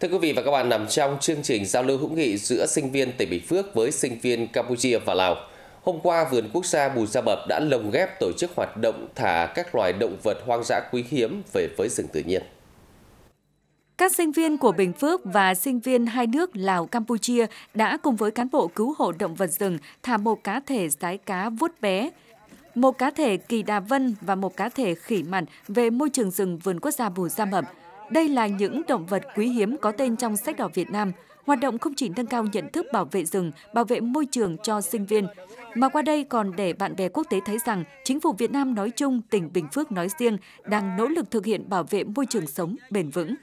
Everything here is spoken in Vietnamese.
Thưa quý vị và các bạn, nằm trong chương trình giao lưu hữu nghị giữa sinh viên tỉnh Bình Phước với sinh viên Campuchia và Lào, hôm qua Vườn Quốc gia Bù Gia Bập đã lồng ghép tổ chức hoạt động thả các loài động vật hoang dã quý hiếm về với rừng tự nhiên. Các sinh viên của Bình Phước và sinh viên hai nước Lào Campuchia đã cùng với cán bộ cứu hộ động vật rừng thả một cá thể sái cá vuốt bé, một cá thể kỳ đà vân và một cá thể khỉ mặn về môi trường rừng vườn quốc gia Bù Gia Mập. Đây là những động vật quý hiếm có tên trong sách đỏ Việt Nam. Hoạt động không chỉ nâng cao nhận thức bảo vệ rừng, bảo vệ môi trường cho sinh viên, mà qua đây còn để bạn bè quốc tế thấy rằng chính phủ Việt Nam nói chung, tỉnh Bình Phước nói riêng đang nỗ lực thực hiện bảo vệ môi trường sống bền vững.